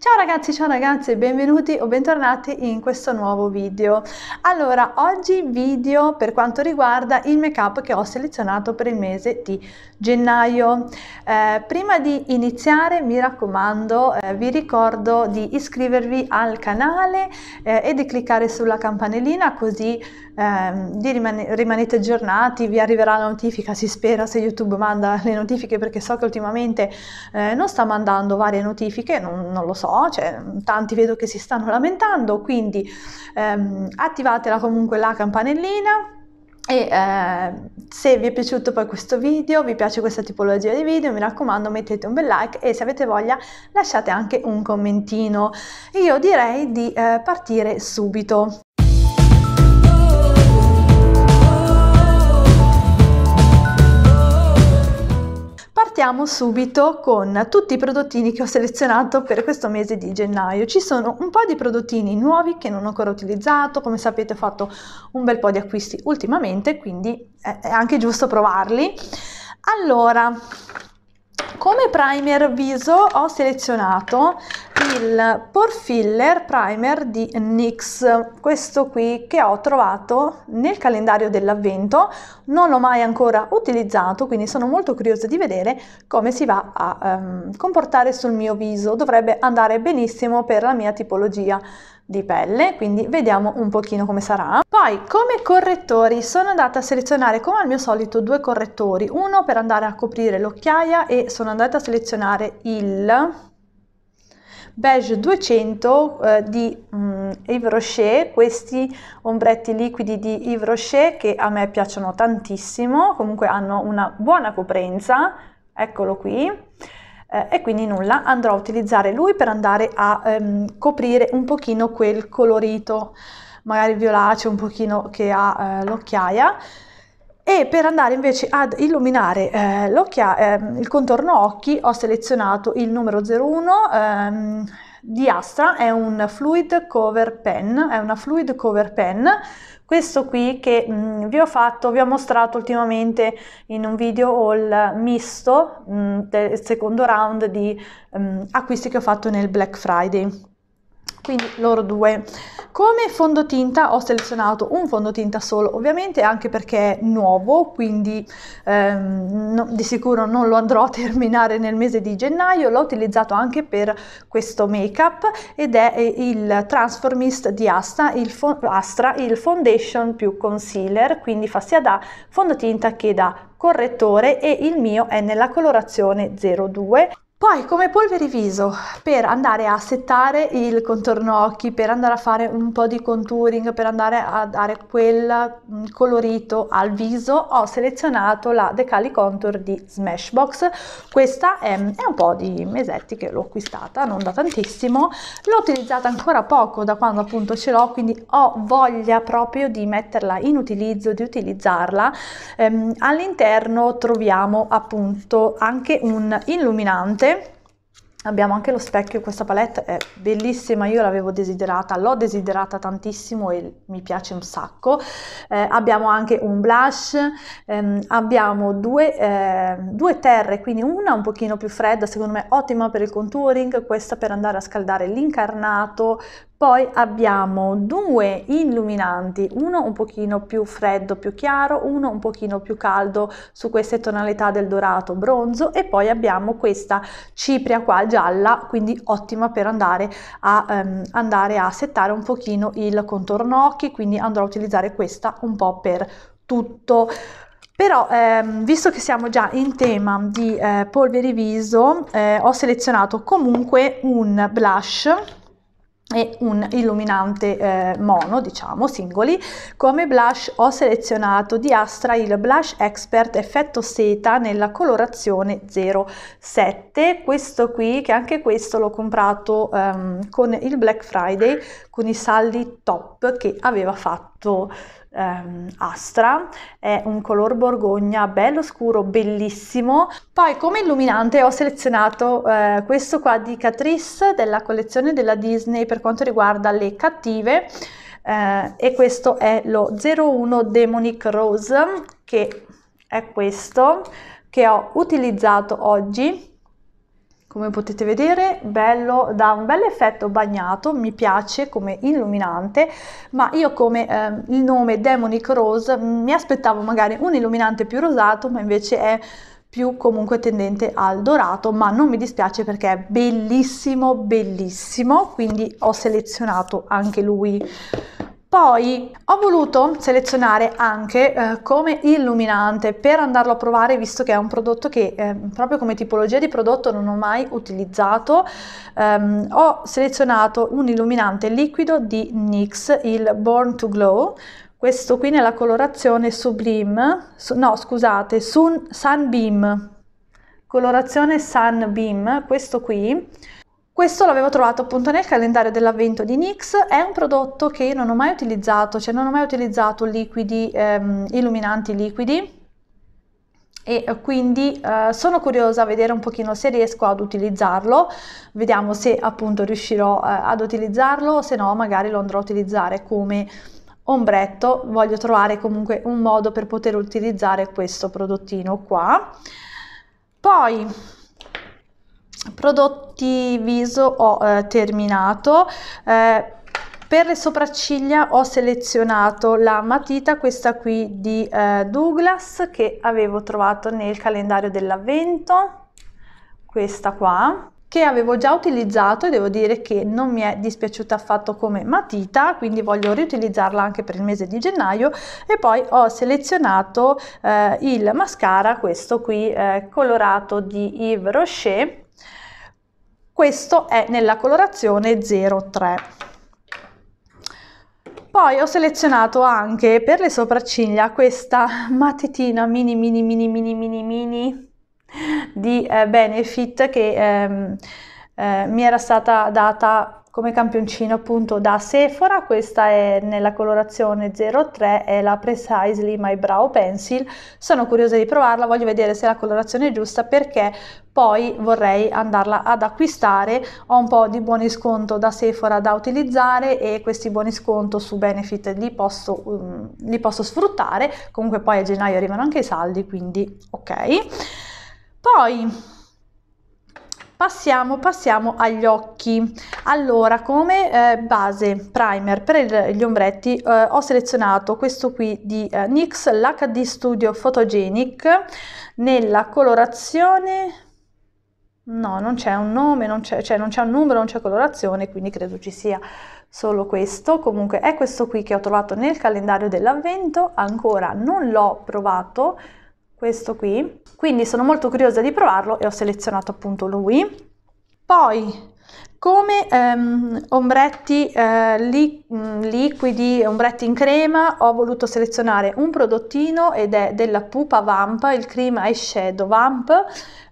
Ciao ragazzi, ciao ragazze, benvenuti o bentornati in questo nuovo video. Allora, oggi video per quanto riguarda il make up che ho selezionato per il mese di gennaio. Eh, prima di iniziare, mi raccomando, eh, vi ricordo di iscrivervi al canale eh, e di cliccare sulla campanellina così eh, rimane, rimanete aggiornati, vi arriverà la notifica, si spera se YouTube manda le notifiche perché so che ultimamente eh, non sta mandando varie notifiche, non, non lo so, cioè, tanti vedo che si stanno lamentando, quindi ehm, attivatela comunque la campanellina e eh, se vi è piaciuto poi questo video, vi piace questa tipologia di video, mi raccomando mettete un bel like e se avete voglia lasciate anche un commentino. Io direi di eh, partire subito. partiamo subito con tutti i prodottini che ho selezionato per questo mese di gennaio. Ci sono un po' di prodottini nuovi che non ho ancora utilizzato, come sapete ho fatto un bel po' di acquisti ultimamente, quindi è anche giusto provarli. Allora, come primer viso ho selezionato il pore filler Primer di NYX, questo qui che ho trovato nel calendario dell'avvento, non l'ho mai ancora utilizzato, quindi sono molto curiosa di vedere come si va a um, comportare sul mio viso, dovrebbe andare benissimo per la mia tipologia di pelle, quindi vediamo un pochino come sarà. Poi come correttori sono andata a selezionare come al mio solito due correttori, uno per andare a coprire l'occhiaia e sono andata a selezionare il beige 200 eh, di mm, Yves Rocher, questi ombretti liquidi di Yves Rocher che a me piacciono tantissimo, comunque hanno una buona coprenza, eccolo qui eh, e quindi nulla andrò a utilizzare lui per andare a ehm, coprire un pochino quel colorito magari violaceo un pochino che ha eh, l'occhiaia e per andare invece ad illuminare eh, ehm, il contorno occhi ho selezionato il numero 01 ehm, di Astra, è un fluid cover pen, è una fluid cover pen questo qui che mh, mm, vi ho fatto, vi ho mostrato ultimamente in un video haul misto mh, mm, del secondo round di mh, mm, acquisti che ho fatto nel Black Friday quindi loro due. Come fondotinta ho selezionato un fondotinta solo, ovviamente anche perché è nuovo, quindi ehm, no, di sicuro non lo andrò a terminare nel mese di gennaio, l'ho utilizzato anche per questo make-up ed è eh, il Transformist di Asta il, Astra, il foundation più concealer, quindi fa sia da fondotinta che da correttore e il mio è nella colorazione 02. Poi come polvere viso per andare a settare il contorno occhi, per andare a fare un po' di contouring, per andare a dare quel mm, colorito al viso, ho selezionato la Decali Contour di Smashbox. Questa è, è un po' di mesetti che l'ho acquistata, non da tantissimo, l'ho utilizzata ancora poco da quando appunto ce l'ho, quindi ho voglia proprio di metterla in utilizzo, di utilizzarla. Ehm, all'interno troviamo appunto anche un illuminante Abbiamo anche lo specchio, questa palette è bellissima, io l'avevo desiderata, l'ho desiderata tantissimo e mi piace un sacco. Eh, abbiamo anche un blush, ehm, abbiamo due, eh, due, terre, quindi una un pochino più fredda, secondo me ottima per il contouring, questa per andare a scaldare l'incarnato, poi abbiamo due illuminanti, uno un pochino più freddo, più chiaro, uno un pochino più caldo su queste tonalità del dorato bronzo e poi abbiamo questa cipria qua gialla, quindi ottima per andare a, ehm, andare a settare un pochino il contorno occhi, quindi andrò a utilizzare questa un po' per tutto. Però, ehm, visto che siamo già in tema di eh, polvere viso, eh, ho selezionato comunque un blush e un illuminante eh, mono, diciamo, singoli. Come blush ho selezionato di Astra il Blush Expert effetto seta nella colorazione 07. Questo qui, che anche questo l'ho comprato ehm, con il Black Friday, con i saldi top che aveva fatto fatto ehm, astra, è un color borgogna bello scuro, bellissimo. Poi come illuminante ho selezionato eh, questo qua di Catrice della collezione della Disney per quanto riguarda le cattive eh, e questo è lo 01 Demonic Rose che è questo che ho utilizzato oggi come potete vedere, bello, dà un bel effetto bagnato, mi piace come illuminante, ma io come eh, il nome Demonic Rose mi aspettavo magari un illuminante più rosato, ma invece è più comunque tendente al dorato, ma non mi dispiace perché è bellissimo, bellissimo, quindi ho selezionato anche lui poi ho voluto selezionare anche eh, come illuminante per andarlo a provare visto che è un prodotto che eh, proprio come tipologia di prodotto non ho mai utilizzato. Um, ho selezionato un illuminante liquido di NYX, il Born to Glow, questo qui nella colorazione Sublime, su, no scusate, sun, Sunbeam, colorazione Sunbeam, questo qui questo l'avevo trovato appunto nel calendario dell'avvento di NYX, è un prodotto che io non ho mai utilizzato, cioè non ho mai utilizzato liquidi, ehm, illuminanti liquidi e eh, quindi eh, sono curiosa a vedere un pochino se riesco ad utilizzarlo, vediamo se appunto riuscirò eh, ad utilizzarlo se no magari lo andrò a utilizzare come ombretto, voglio trovare comunque un modo per poter utilizzare questo prodottino qua. Poi prodotti viso ho eh, terminato eh, per le sopracciglia ho selezionato la matita, questa qui di eh, Douglas che avevo trovato nel calendario dell'avvento, questa qua, che avevo già utilizzato e devo dire che non mi è dispiaciuta affatto come matita, quindi voglio riutilizzarla anche per il mese di gennaio e poi ho selezionato eh, il mascara, questo qui eh, colorato di Yves Rocher questo è nella colorazione 03. Poi ho selezionato anche per le sopracciglia questa matitina mini mini mini mini mini mini di eh, Benefit che ehm, eh, mi era stata data come campioncino appunto da Sephora, questa è nella colorazione 03, è la Precisely My Brow Pencil, sono curiosa di provarla, voglio vedere se la colorazione è giusta perché poi vorrei andarla ad acquistare, ho un po' di buoni sconto da Sephora da utilizzare e questi buoni sconto su Benefit li posso, um, li posso sfruttare, comunque poi a gennaio arrivano anche i saldi, quindi ok. Poi passiamo passiamo agli occhi allora come eh, base primer per il, gli ombretti eh, ho selezionato questo qui di eh, NYX l'HD Studio Photogenic nella colorazione no non c'è un nome non c'è cioè non c'è un numero non c'è colorazione quindi credo ci sia solo questo comunque è questo qui che ho trovato nel calendario dell'avvento ancora non l'ho provato questo qui. Quindi sono molto curiosa di provarlo e ho selezionato appunto lui. Poi come ehm, ombretti eh, li, mh, mm, liquidi, ombretti in crema, ho voluto selezionare un prodottino ed è della Pupa Vamp, il Cream Eyeshadow Vamp,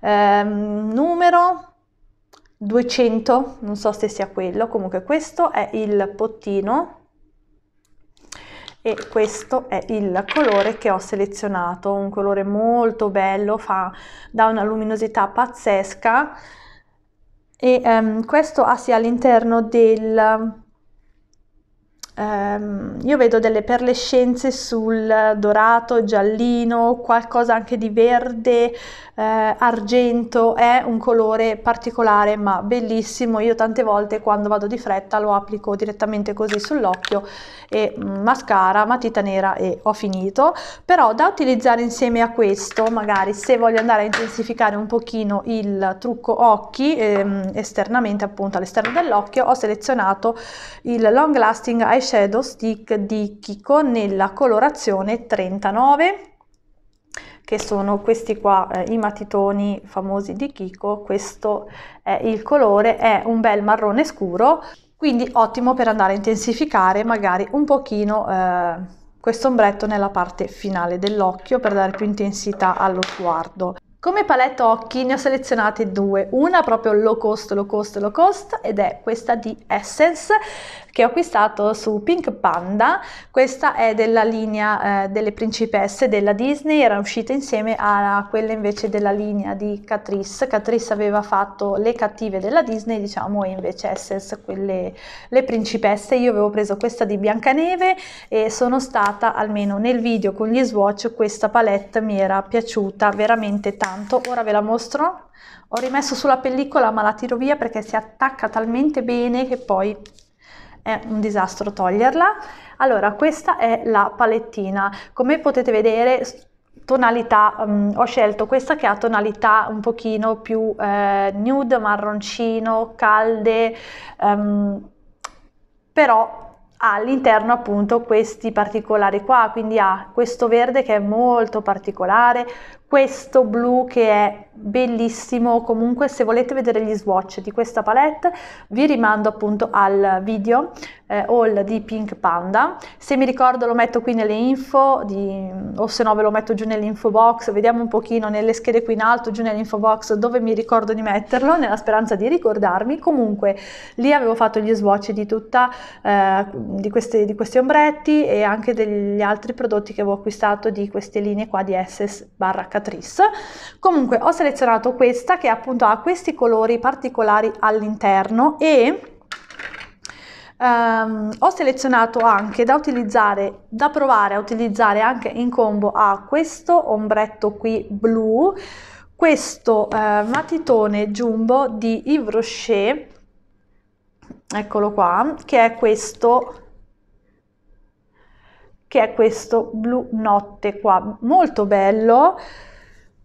ehm, numero 200, non so se sia quello, comunque questo è il pottino e questo è il colore che ho selezionato, un colore molto bello, fa, da una luminosità pazzesca e um, questo ha sia all'interno del... Um, io vedo delle perlescenze sul dorato, giallino, qualcosa anche di verde, eh, argento è un colore particolare ma bellissimo, io tante volte quando vado di fretta lo applico direttamente così sull'occhio e mm, mascara, matita nera e ho finito, però da utilizzare insieme a questo magari se voglio andare a intensificare un pochino il trucco occhi ehm, esternamente appunto all'esterno dell'occhio ho selezionato il Long Lasting Eyeshadow Stick di Kiko nella colorazione 39 che sono questi qua, eh, i matitoni famosi di Kiko, questo è il colore, è un bel marrone scuro, quindi ottimo per andare a intensificare magari un pochino eh, questo ombretto nella parte finale dell'occhio per dare più intensità allo sguardo. Come paletta occhi ne ho selezionate due, una proprio low cost, low cost, low cost ed è questa di Essence, che ho acquistato su Pink Panda, questa è della linea eh, delle principesse della Disney, era uscita insieme a quella invece della linea di Catrice, Catrice aveva fatto le cattive della Disney diciamo e invece Essence quelle le principesse, io avevo preso questa di Biancaneve e sono stata almeno nel video con gli swatch questa palette mi era piaciuta veramente tanto, ora ve la mostro ho rimesso sulla pellicola ma la tiro via perché si attacca talmente bene che poi è un disastro toglierla. Allora, questa è la palettina. Come potete vedere, tonalità, um, ho scelto questa che ha tonalità un pochino più eh, nude, marroncino, calde, um, però all'interno appunto questi particolari qua, quindi ha questo verde che è molto particolare, questo blu che è bellissimo comunque se volete vedere gli swatch di questa palette vi rimando appunto al video eh, haul di Pink Panda se mi ricordo lo metto qui nelle info di, o se no ve lo metto giù nell'info box vediamo un pochino nelle schede qui in alto giù nell'info box dove mi ricordo di metterlo nella speranza di ricordarmi comunque lì avevo fatto gli swatch di tutta eh, di, queste, di questi ombretti e anche degli altri prodotti che avevo acquistato di queste linee qua di SS barra Catrice. Comunque ho selezionato questa che appunto ha questi colori particolari all'interno e Um, ho selezionato anche da utilizzare da provare a utilizzare anche in combo a questo ombretto qui blu questo uh, matitone jumbo di Yves Rocher eccolo qua che è questo che è questo blu notte qua molto bello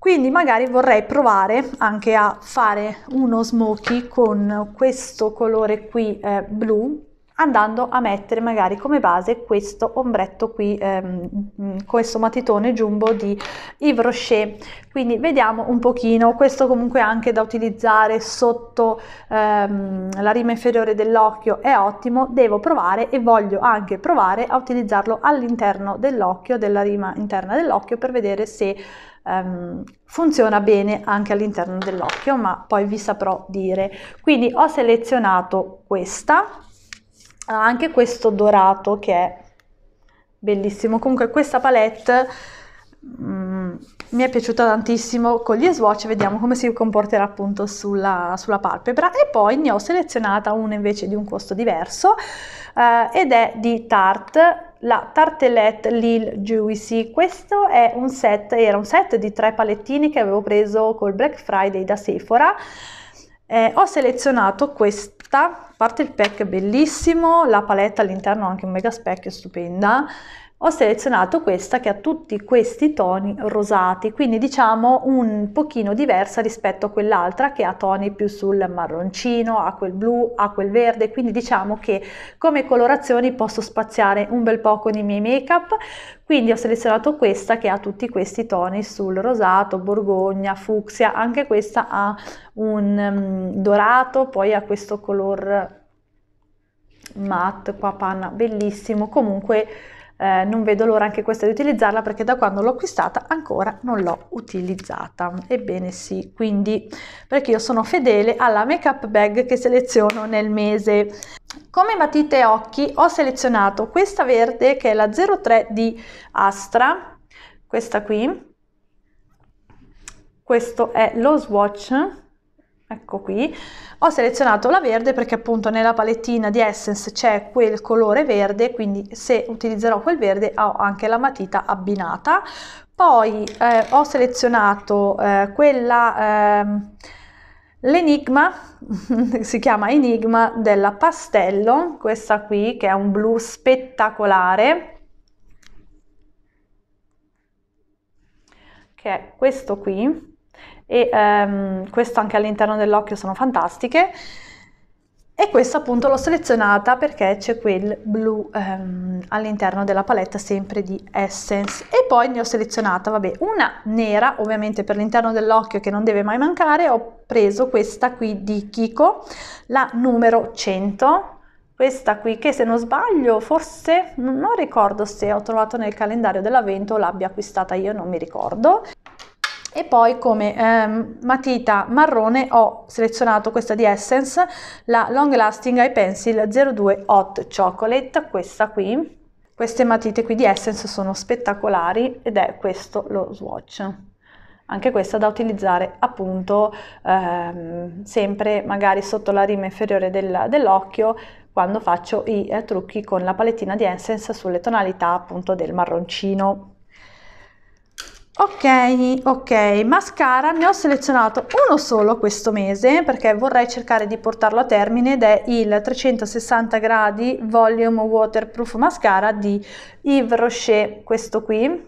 quindi magari vorrei provare anche a fare uno smoky con questo colore qui eh, blu andando a mettere magari come base questo ombretto qui ehm, mm, questo matitone jumbo di Yves Rocher quindi vediamo un pochino questo comunque anche da utilizzare sotto ehm, la rima inferiore dell'occhio è ottimo devo provare e voglio anche provare a utilizzarlo all'interno dell'occhio della rima interna dell'occhio per vedere se ehm, funziona bene anche all'interno dell'occhio, ma poi vi saprò dire. Quindi ho selezionato questa, anche questo dorato che è bellissimo. Comunque questa palette... Mh, mm, mi è piaciuta tantissimo con gli swatch vediamo come si comporterà appunto sulla, sulla palpebra e poi ne ho selezionata una invece di un costo diverso eh, ed è di Tarte la Tartelette Lil Juicy, questo è un set, era un set di tre palettini che avevo preso col Black Friday da Sephora, eh, ho selezionato questa, a parte il pack bellissimo, la paletta all'interno ha anche un mega specchio stupenda, ho selezionato questa che ha tutti questi toni rosati, quindi diciamo un pochino diversa rispetto a quell'altra che ha toni più sul marroncino, a quel blu, a quel verde, quindi diciamo che come colorazioni posso spaziare un bel po' con i miei make-up, quindi ho selezionato questa che ha tutti questi toni sul rosato, borgogna, fucsia, anche questa ha un mm, dorato, poi ha questo color matte qua panna, bellissimo, comunque eh, non vedo l'ora anche questa di utilizzarla perché da quando l'ho acquistata ancora non l'ho utilizzata ebbene sì quindi perché io sono fedele alla make up bag che seleziono nel mese come matite occhi ho selezionato questa verde che è la 03 di Astra questa qui questo è lo swatch ecco qui ho selezionato la verde perché appunto nella palettina di Essence c'è quel colore verde, quindi se utilizzerò quel verde ho anche la matita abbinata. Poi eh, ho selezionato eh, quella... Eh, L'enigma, si chiama Enigma della Pastello, questa qui che è un blu spettacolare, che è questo qui, e ehm, questo anche all'interno dell'occhio sono fantastiche e questa appunto l'ho selezionata perché c'è quel blu ehm, all'interno della paletta sempre di Essence e poi ne ho selezionata vabbè una nera ovviamente per l'interno dell'occhio che non deve mai mancare ho preso questa qui di Kiko la numero 100 questa qui che se non sbaglio forse non ricordo se ho trovato nel calendario dell'avvento o l'abbia acquistata io non mi ricordo e poi come ehm, matita marrone ho selezionato questa di Essence, la Long Lasting Eye Pencil 02 Hot Chocolate, questa qui. Queste matite qui di Essence sono spettacolari ed è questo lo swatch. Anche questa da utilizzare appunto ehm, sempre magari sotto la rima inferiore del, dell'occhio quando faccio i eh, trucchi con la palettina di Essence sulle tonalità appunto del marroncino. Ok, ok, mascara ne ho selezionato uno solo questo mese perché vorrei cercare di portarlo a termine ed è il 360 gradi Volume Waterproof Mascara di Yves Rocher, questo qui.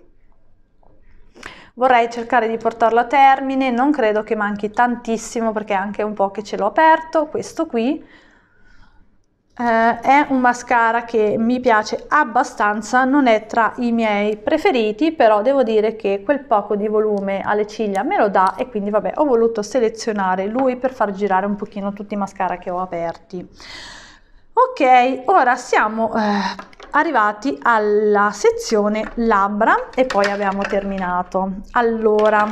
Vorrei cercare di portarlo a termine, non credo che manchi tantissimo perché è anche un po' che ce l'ho aperto, questo qui Uh, è un mascara che mi piace abbastanza, non è tra i miei preferiti, però devo dire che quel poco di volume alle ciglia me lo dà e quindi vabbè ho voluto selezionare lui per far girare un pochino tutti i mascara che ho aperti. Ok, ora siamo uh, arrivati alla sezione labbra e poi abbiamo terminato. Allora,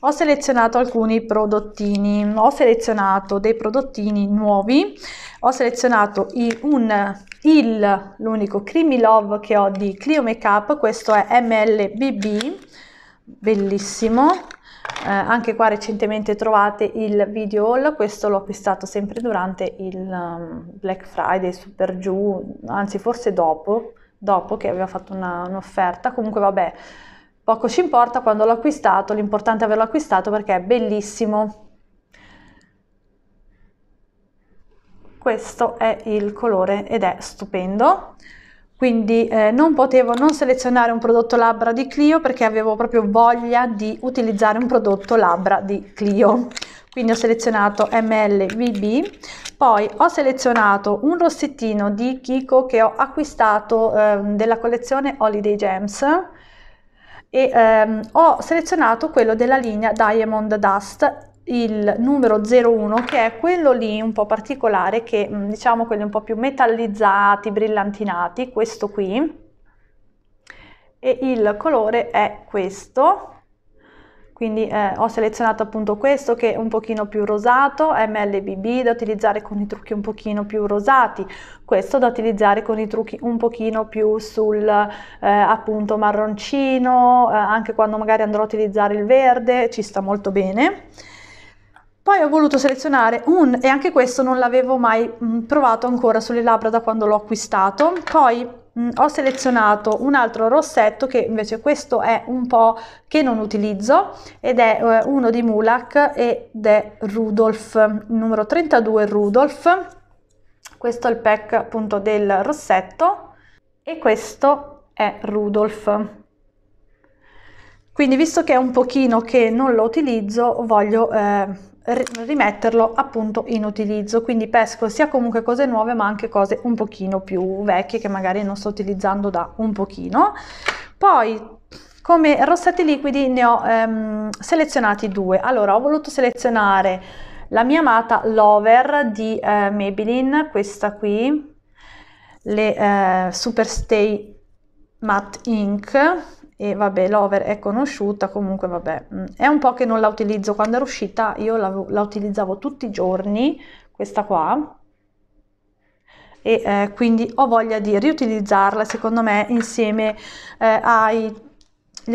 ho selezionato alcuni prodottini, ho selezionato dei prodottini nuovi, ho selezionato i, un, il, l'unico Creamy Love che ho di Clio Makeup, questo è MLBB, bellissimo, eh, anche qua recentemente trovate il video haul, questo l'ho acquistato sempre durante il um, Black Friday, super giù, anzi forse dopo, dopo che aveva fatto una, un'offerta, comunque vabbè, Poco ci importa quando l'ho acquistato, l'importante è averlo acquistato perché è bellissimo. Questo è il colore ed è stupendo quindi eh, non potevo non selezionare un prodotto labbra di Clio perché avevo proprio voglia di utilizzare un prodotto labbra di Clio quindi ho selezionato MLVB poi ho selezionato un rossettino di Kiko che ho acquistato eh, della collezione Holiday Gems e ehm, ho selezionato quello della linea Diamond Dust il numero 01 che è quello lì un po' particolare che mm, diciamo quelli un po' più metallizzati, brillantinati, questo qui e il colore è questo quindi eh, ho selezionato appunto questo che è un pochino più rosato, MLBB da utilizzare con i trucchi un pochino più rosati, questo da utilizzare con i trucchi un pochino più sul eh, appunto marroncino, eh, anche quando magari andrò a utilizzare il verde, ci sta molto bene poi ho voluto selezionare un, e anche questo non l'avevo mai mh, mm, provato ancora sulle labbra da quando l'ho acquistato, poi mh, mm, ho selezionato un altro rossetto che invece questo è un po' che non utilizzo ed è eh, uno di Mulak ed è Rudolf, il numero 32 Rudolf, questo è il pack appunto del rossetto e questo è Rudolf. Quindi visto che è un pochino che non lo utilizzo voglio... Eh, rimetterlo appunto in utilizzo quindi pesco sia comunque cose nuove ma anche cose un pochino più vecchie che magari non sto utilizzando da un pochino poi come rossetti liquidi ne ho ehm, selezionati due allora ho voluto selezionare la mia amata Lover di eh, Maybelline questa qui le eh, Superstay Matte Ink e vabbè l'over è conosciuta comunque vabbè mm. è un po' che non la utilizzo quando era uscita io la, la utilizzavo tutti i giorni questa qua e eh, quindi ho voglia di riutilizzarla secondo me insieme eh, agli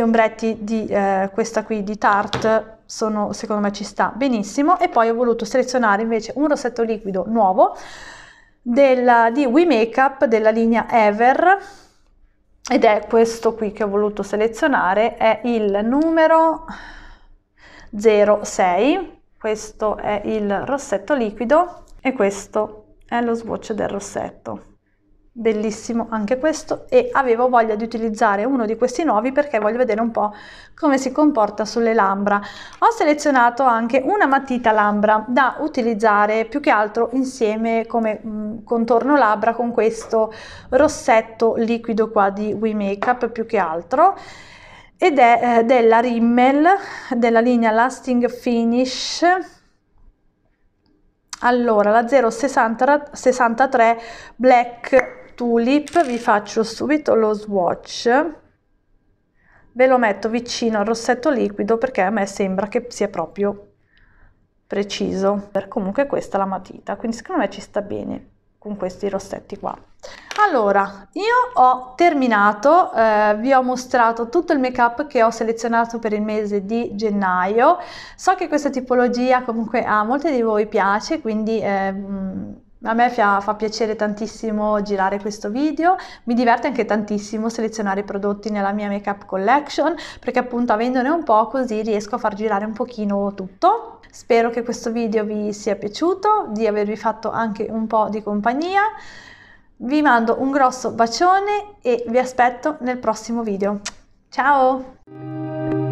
ombretti di eh, questa qui di Tarte sono secondo me ci sta benissimo e poi ho voluto selezionare invece un rossetto liquido nuovo della, di We Makeup della linea Ever ed è questo qui che ho voluto selezionare, è il numero 06, questo è il rossetto liquido e questo è lo sboccio del rossetto bellissimo anche questo e avevo voglia di utilizzare uno di questi nuovi perché voglio vedere un po' come si comporta sulle labbra ho selezionato anche una matita labbra da utilizzare più che altro insieme come mm, contorno labbra con questo rossetto liquido qua di We Makeup più che altro ed è eh, della Rimmel della linea Lasting Finish allora la 063 Black tulip vi faccio subito lo swatch ve lo metto vicino al rossetto liquido perché a me sembra che sia proprio preciso comunque questa è la matita quindi secondo me ci sta bene con questi rossetti qua allora io ho terminato eh, vi ho mostrato tutto il make up che ho selezionato per il mese di gennaio so che questa tipologia comunque a molti di voi piace quindi eh, a me fa, fa, piacere tantissimo girare questo video, mi diverte anche tantissimo selezionare i prodotti nella mia makeup collection perché appunto avendone un po' così riesco a far girare un pochino tutto. Spero che questo video vi sia piaciuto, di avervi fatto anche un po' di compagnia. Vi mando un grosso bacione e vi aspetto nel prossimo video. Ciao!